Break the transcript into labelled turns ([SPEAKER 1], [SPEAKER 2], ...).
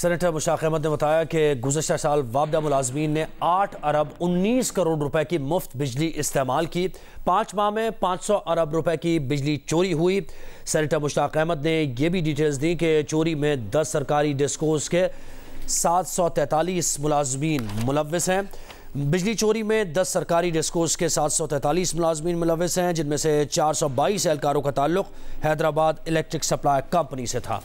[SPEAKER 1] senator मुशाक Ahmad ने बताया कि गुजशत साल वापदा मुलाजमीन ने आठ अरब उन्नीस करोड़ रुपए की मुफ्त बिजली इस्तेमाल की पाँच माह में पाँच सौ अरब रुपए की बिजली चोरी हुई सेनेटर मुश्ताक अहमद ने यह भी डिटेल्स दी कि चोरी में दस सरकारी डिस्कोस के सात सौ तैतालीस मुलाजमीन मुलवस हैं बिजली चोरी में दस सरकारी डिस्कोस के सात सौ तैंतालीस मुलाजमीन मुलविस हैं जिनमें से चार सौ बाईस एहलकारों का ताल्लुक हैदराबाद इलेक्ट्रिक सप्लाई कंपनी से था